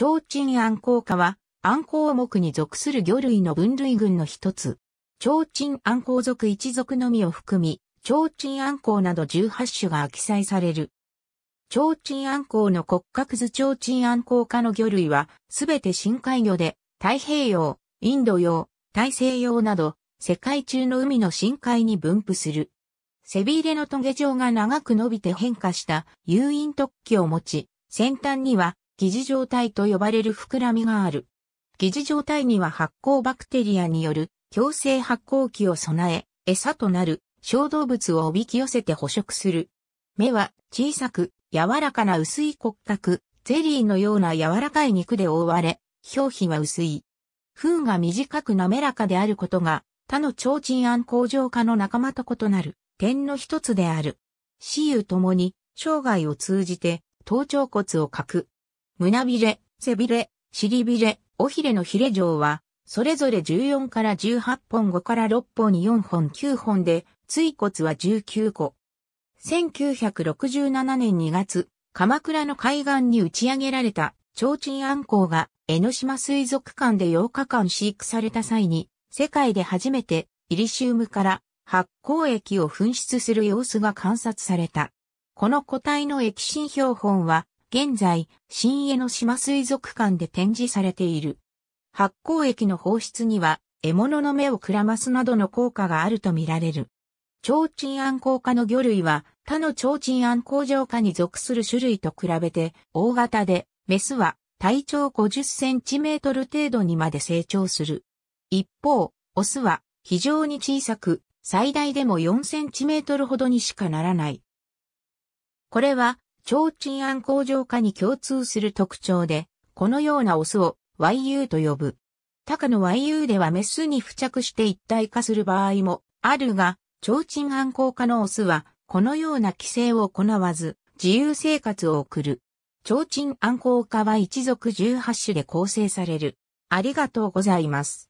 提鎮暗光化は、暗光目に属する魚類の分類群の一つ。提鎮暗光属一族のみを含み、提鎮暗光など18種が記載される。提鎮暗光の骨格図提鎮暗光化の魚類は、すべて深海魚で、太平洋、インド洋、大西洋など、世界中の海の深海に分布する。背びれのトゲ状が長く伸びて変化した誘引突起を持ち、先端には疑似状態と呼ばれる膨らみがある。疑似状態には発酵バクテリアによる強制発酵器を備え、餌となる小動物をおびき寄せて捕食する。目は小さく柔らかな薄い骨格、ゼリーのような柔らかい肉で覆われ、表皮は薄い。糞が短く滑らかであることが、他の超鎮安工場化の仲間と異なる点の一つである。死有ともに生涯を通じて頭頂骨を欠く。胸びれ、背びれ、尻びれ、尾ひれのひれ状は、それぞれ14から18本5から6本に4本9本で、椎骨は19個。1967年2月、鎌倉の海岸に打ち上げられた、提灯アンコウが江ノ島水族館で8日間飼育された際に、世界で初めてイリシウムから発光液を噴出する様子が観察された。この個体の液心標本は現在、新江ノ島水族館で展示されている。発酵液の放出には、獲物の目をくらますなどの効果があるとみられる。超鎮暗光化の魚類は、他の超鎮暗光浄化に属する種類と比べて、大型で、メスは体長50センチメートル程度にまで成長する。一方、オスは非常に小さく、最大でも4センチメートルほどにしかならない。これは超鎮暗工場化に共通する特徴で、このようなオスを YU と呼ぶ。他の YU ではメスに付着して一体化する場合もあるが、超鎮暗工科のオスは、このような規制を行わず、自由生活を送る。超鎮暗工化は一族18種で構成される。ありがとうございます。